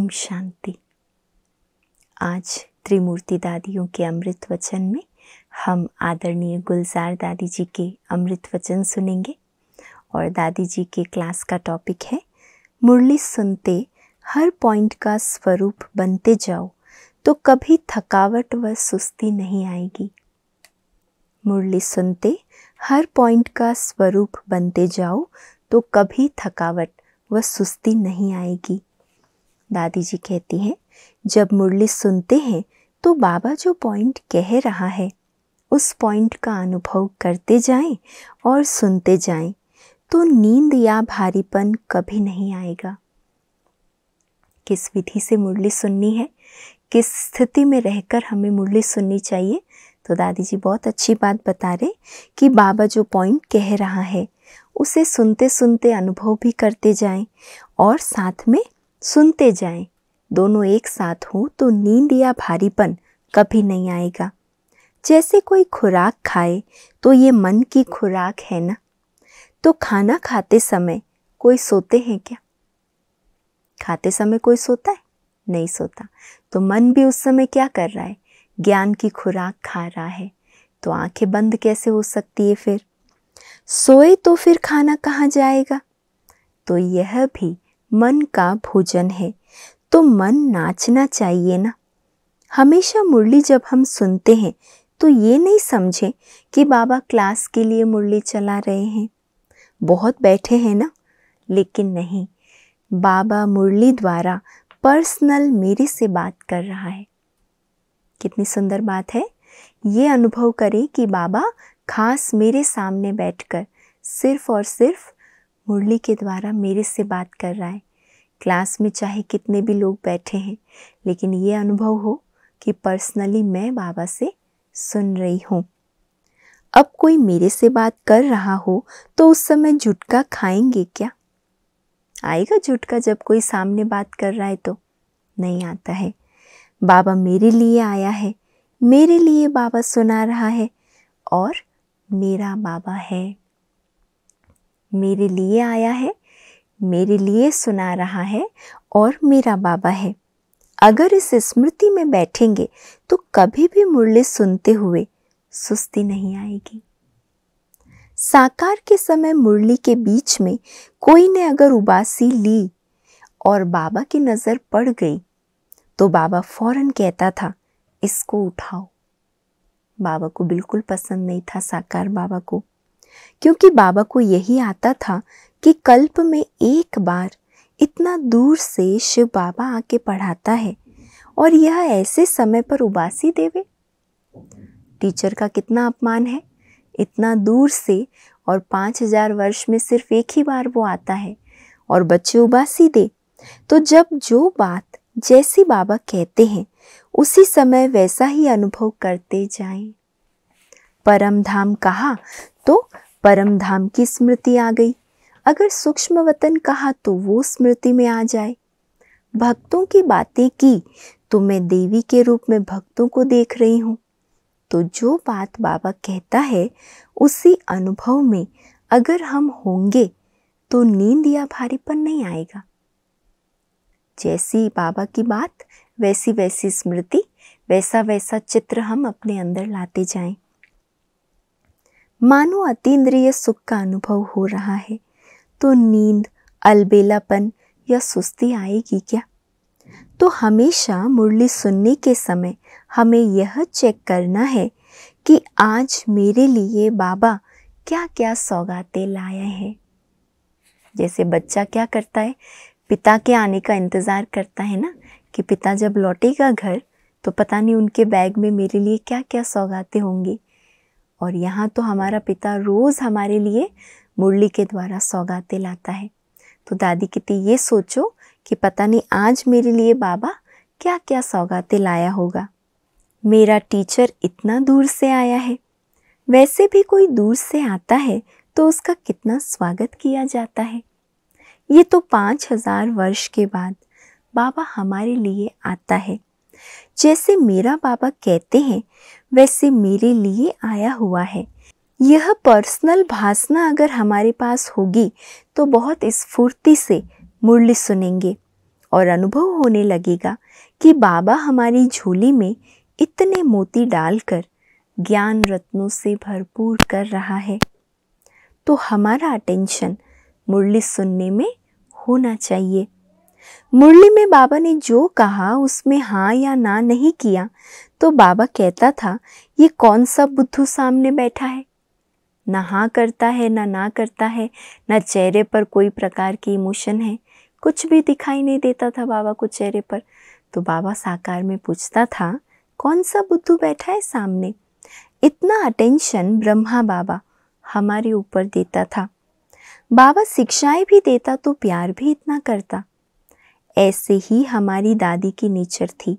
ओम शांति आज त्रिमूर्ति दादियों के अमृत वचन में हम आदरणीय गुलजार दादी जी के अमृत वचन सुनेंगे और दादी जी के क्लास का टॉपिक है मुरली सुनते हर पॉइंट का स्वरूप बनते जाओ तो कभी थकावट व सुस्ती नहीं आएगी मुरली सुनते हर पॉइंट का स्वरूप बनते जाओ तो कभी थकावट व सुस्ती नहीं आएगी दादी जी कहती हैं जब मुरली सुनते हैं तो बाबा जो पॉइंट कह रहा है उस पॉइंट का अनुभव करते जाएं और सुनते जाएं तो नींद या भारीपन कभी नहीं आएगा किस विधि से मुरली सुननी है किस स्थिति में रहकर हमें मुरली सुननी चाहिए तो दादी जी बहुत अच्छी बात बता रहे कि बाबा जो पॉइंट कह रहा है उसे सुनते सुनते अनुभव भी करते जाएं और साथ में सुनते जाएं दोनों एक साथ हों तो नींद या भारीपन कभी नहीं आएगा जैसे कोई खुराक खाए तो ये मन की खुराक है ना तो खाना खाते समय कोई सोते हैं क्या खाते समय कोई सोता है नहीं सोता तो मन भी उस समय क्या कर रहा है ज्ञान की खुराक खा रहा है तो आंखें बंद कैसे हो सकती है फिर सोए तो फिर खाना कहाँ जाएगा तो यह भी मन का भोजन है तो मन नाचना चाहिए ना हमेशा मुरली जब हम सुनते हैं तो ये नहीं समझे कि बाबा क्लास के लिए मुरली चला रहे हैं बहुत बैठे हैं ना लेकिन नहीं बाबा मुरली द्वारा पर्सनल मेरे से बात कर रहा है कितनी सुंदर बात है ये अनुभव करें कि बाबा खास मेरे सामने बैठकर सिर्फ और सिर्फ मुरली के द्वारा मेरे से बात कर रहा है क्लास में चाहे कितने भी लोग बैठे हैं लेकिन ये अनुभव हो कि पर्सनली मैं बाबा से सुन रही हूँ अब कोई मेरे से बात कर रहा हो तो उस समय झुटका खाएंगे क्या आएगा झुटका जब कोई सामने बात कर रहा है तो नहीं आता है बाबा मेरे लिए आया है मेरे लिए बाबा सुना रहा है और मेरा बाबा है मेरे लिए आया है मेरे लिए सुना रहा है और मेरा बाबा है अगर इस स्मृति में बैठेंगे तो कभी भी मुरली सुनते हुए सुस्ती नहीं आएगी साकार के समय मुरली के बीच में कोई ने अगर उबासी ली और बाबा की नज़र पड़ गई तो बाबा फौरन कहता था इसको उठाओ बाबा को बिल्कुल पसंद नहीं था साकार बाबा को क्योंकि बाबा को यही आता था कि कल्प में एक बार इतना दूर से शिव बाबा आके पढ़ाता है और यह ऐसे समय पर उबासी देवे टीचर का कितना अपमान है इतना दूर से और पाँच हजार वर्ष में सिर्फ एक ही बार वो आता है और बच्चे उबासी दे तो जब जो बात जैसी बाबा कहते हैं उसी समय वैसा ही अनुभव करते जाएं। परम धाम कहा तो परम धाम की स्मृति आ गई अगर सूक्ष्म वतन कहा तो वो स्मृति में आ जाए भक्तों की बातें की तो मैं देवी के रूप में भक्तों को देख रही हूँ तो जो बात बाबा कहता है उसी अनुभव में अगर हम होंगे तो नींद या भारीपन नहीं आएगा जैसी बाबा की बात वैसी वैसी स्मृति वैसा वैसा चित्र हम अपने अंदर लाते जाएं मानो अतीन्द्रिय सुख का अनुभव हो रहा है तो नींद अलबेलापन या सुस्ती आएगी क्या तो हमेशा मुरली सुनने के समय हमें यह चेक करना है कि आज मेरे लिए बाबा क्या क्या सौगाते लाए हैं जैसे बच्चा क्या करता है पिता के आने का इंतज़ार करता है ना कि पिता जब लौटेगा घर तो पता नहीं उनके बैग में मेरे लिए क्या क्या सौगाते होंगी और यहाँ तो हमारा पिता रोज़ हमारे लिए मुरली के द्वारा सौगातें लाता है तो दादी कितनी ये सोचो कि पता नहीं आज मेरे लिए बाबा क्या क्या सौगातें लाया होगा मेरा टीचर इतना दूर से आया है वैसे भी कोई दूर से आता है तो उसका कितना स्वागत किया जाता है ये तो पाँच हज़ार वर्ष के बाद बाबा हमारे लिए आता है जैसे मेरा बाबा कहते हैं वैसे मेरे लिए आया हुआ है यह पर्सनल भाषणा अगर हमारे पास होगी तो बहुत स्फूर्ति से मुरली सुनेंगे और अनुभव होने लगेगा कि बाबा हमारी झोली में इतने मोती डालकर ज्ञान रत्नों से भरपूर कर रहा है तो हमारा अटेंशन मुरली सुनने में होना चाहिए मुरली में बाबा ने जो कहा उसमें हाँ या ना नहीं किया तो बाबा कहता था ये कौन सा बुद्धू सामने बैठा है ना हाँ करता है ना ना करता है ना चेहरे पर कोई प्रकार की इमोशन है कुछ भी दिखाई नहीं देता था बाबा को चेहरे पर तो बाबा साकार में पूछता था कौन सा बुद्धू बैठा है सामने इतना अटेंशन ब्रह्मा बाबा हमारे ऊपर देता था बाबा शिक्षाएं भी देता तो प्यार भी इतना करता ऐसे ही हमारी दादी की नेचर थी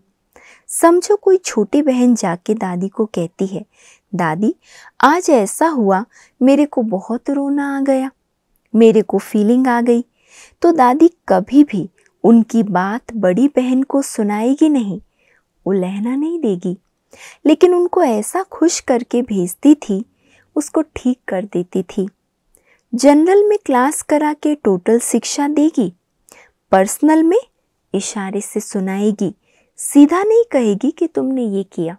समझो कोई छोटी बहन जाके दादी को कहती है दादी आज ऐसा हुआ मेरे को बहुत रोना आ गया मेरे को फीलिंग आ गई तो दादी कभी भी उनकी बात बड़ी बहन को सुनाएगी नहीं उलहना नहीं देगी लेकिन उनको ऐसा खुश करके भेजती थी उसको ठीक कर देती थी जनरल में क्लास करा के टोटल शिक्षा देगी पर्सनल में इशारे से सुनाएगी सीधा नहीं कहेगी कि तुमने ये किया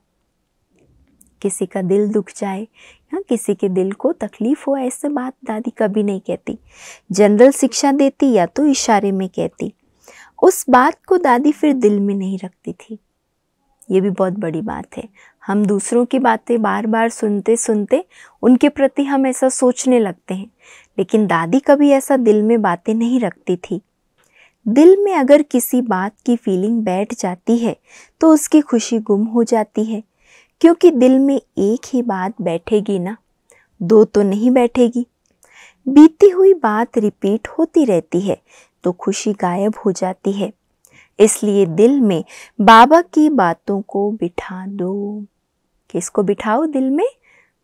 किसी का दिल दुख जाए या किसी के दिल को तकलीफ हो ऐसे बात दादी कभी नहीं कहती जनरल शिक्षा देती या तो इशारे में कहती उस बात को दादी फिर दिल में नहीं रखती थी ये भी बहुत बड़ी बात है हम दूसरों की बातें बार बार सुनते सुनते उनके प्रति हम ऐसा सोचने लगते हैं लेकिन दादी कभी ऐसा दिल में बातें नहीं रखती थी दिल में अगर किसी बात की फीलिंग बैठ जाती है तो उसकी खुशी गुम हो जाती है क्योंकि दिल में एक ही बात बैठेगी ना दो तो नहीं बैठेगी बीती हुई बात रिपीट होती रहती है तो खुशी गायब हो जाती है इसलिए दिल में बाबा की बातों को बिठा दो किसको बिठाओ दिल में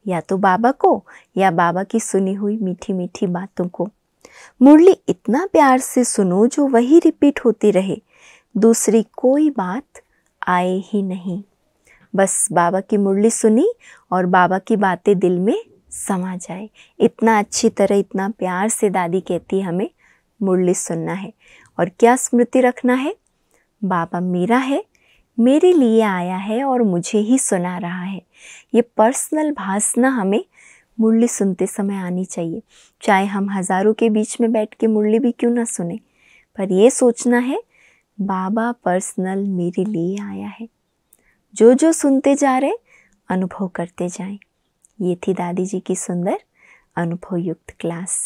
या तो बाबा को या बाबा की सुनी हुई मीठी मीठी बातों को मुरली इतना प्यार से सुनो जो वही रिपीट होती रहे दूसरी कोई बात आए ही नहीं बस बाबा की मुरली सुनी और बाबा की बातें दिल में समा जाए इतना अच्छी तरह इतना प्यार से दादी कहती हमें मुरली सुनना है और क्या स्मृति रखना है बाबा मेरा है मेरे लिए आया है और मुझे ही सुना रहा है ये पर्सनल भाषना हमें मुरली सुनते समय आनी चाहिए चाहे हम हज़ारों के बीच में बैठ के मुरली भी क्यों ना सुने पर यह सोचना है बाबा पर्सनल मेरे लिए आया है जो जो सुनते जा रहे अनुभव करते जाएं ये थी दादी जी की सुंदर अनुभव युक्त क्लास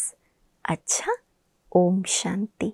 अच्छा ओम शांति